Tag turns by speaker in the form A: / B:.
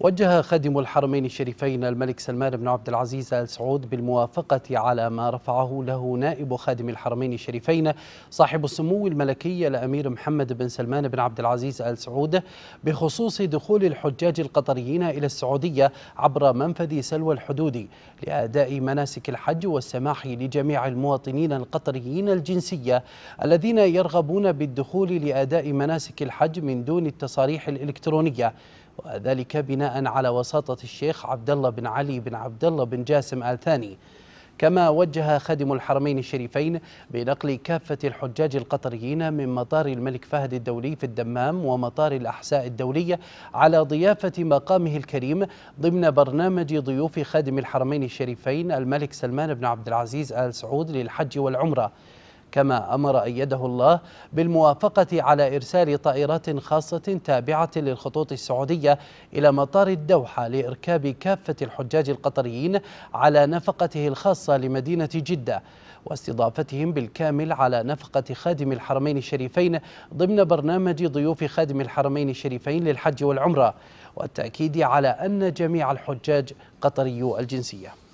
A: وجه خادم الحرمين الشريفين الملك سلمان بن عبد العزيز ال سعود بالموافقه على ما رفعه له نائب خادم الحرمين الشريفين صاحب السمو الملكي الامير محمد بن سلمان بن عبد العزيز ال سعود بخصوص دخول الحجاج القطريين الى السعوديه عبر منفذ سلوى الحدودي لاداء مناسك الحج والسماح لجميع المواطنين القطريين الجنسيه الذين يرغبون بالدخول لاداء مناسك الحج من دون التصاريح الالكترونيه وذلك بناء على وساطة الشيخ عبد الله بن علي بن عبد الله بن جاسم آل ثاني كما وجه خادم الحرمين الشريفين بنقل كافة الحجاج القطريين من مطار الملك فهد الدولي في الدمام ومطار الأحساء الدولية على ضيافة مقامه الكريم ضمن برنامج ضيوف خادم الحرمين الشريفين الملك سلمان بن عبد العزيز آل سعود للحج والعمرة كما أمر أيده الله بالموافقة على إرسال طائرات خاصة تابعة للخطوط السعودية إلى مطار الدوحة لإركاب كافة الحجاج القطريين على نفقته الخاصة لمدينة جدة واستضافتهم بالكامل على نفقة خادم الحرمين الشريفين ضمن برنامج ضيوف خادم الحرمين الشريفين للحج والعمرة والتأكيد على أن جميع الحجاج قطريو الجنسية